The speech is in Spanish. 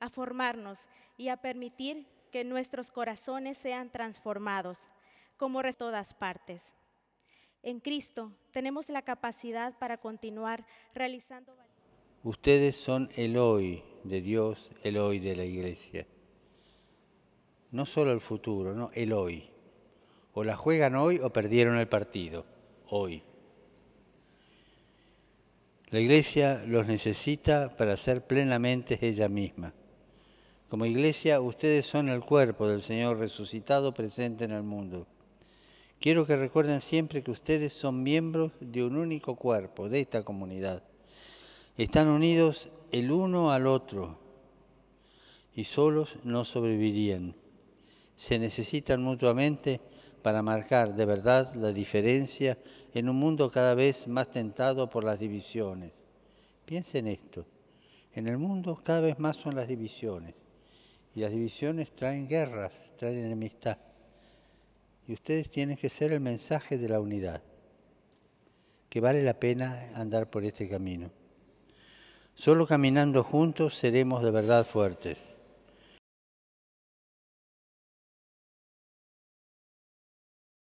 a formarnos y a permitir que nuestros corazones sean transformados, como de todas partes. En Cristo tenemos la capacidad para continuar realizando... Ustedes son el hoy de Dios, el hoy de la iglesia. No solo el futuro, no, el hoy. O la juegan hoy o perdieron el partido, hoy. La iglesia los necesita para ser plenamente ella misma. Como iglesia, ustedes son el cuerpo del Señor resucitado presente en el mundo. Quiero que recuerden siempre que ustedes son miembros de un único cuerpo, de esta comunidad. Están unidos el uno al otro y solos no sobrevivirían. Se necesitan mutuamente para marcar de verdad la diferencia en un mundo cada vez más tentado por las divisiones. Piensen esto, en el mundo cada vez más son las divisiones. Y las divisiones traen guerras, traen enemistad. Y ustedes tienen que ser el mensaje de la unidad, que vale la pena andar por este camino. Solo caminando juntos seremos de verdad fuertes.